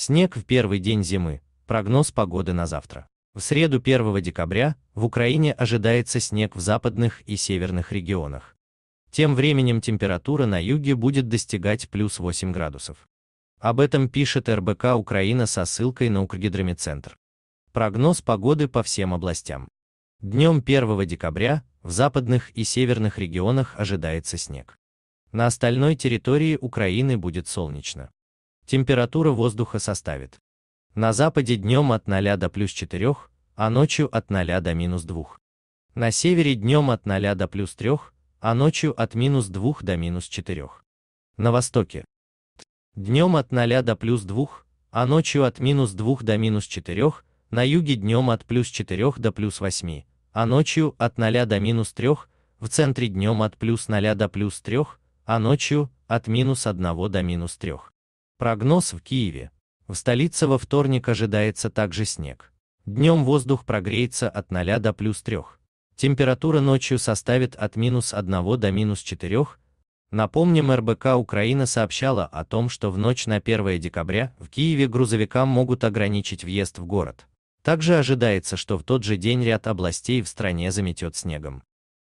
Снег в первый день зимы. Прогноз погоды на завтра. В среду 1 декабря в Украине ожидается снег в западных и северных регионах. Тем временем температура на юге будет достигать плюс 8 градусов. Об этом пишет РБК Украина со ссылкой на Укргидромедцентр. Прогноз погоды по всем областям. Днем 1 декабря в западных и северных регионах ожидается снег. На остальной территории Украины будет солнечно температура воздуха составит. На западе днем от 0 до плюс 4, а ночью от 0 до минус 2. На севере днем от 0 до плюс 3, а ночью от минус 2 до минус 4. На востоке. Днем от 0 до плюс 2, а ночью от минус 2 до минус 4, на юге днем от плюс 4 до плюс 8, а ночью от 0 до минус 3, в центре днем от плюс 0 до плюс 3, а ночью от минус 1 до минус 3. Прогноз в Киеве. В столице во вторник ожидается также снег. Днем воздух прогреется от 0 до плюс 3. Температура ночью составит от минус 1 до минус 4. Напомним, РБК Украина сообщала о том, что в ночь на 1 декабря в Киеве грузовикам могут ограничить въезд в город. Также ожидается, что в тот же день ряд областей в стране заметет снегом.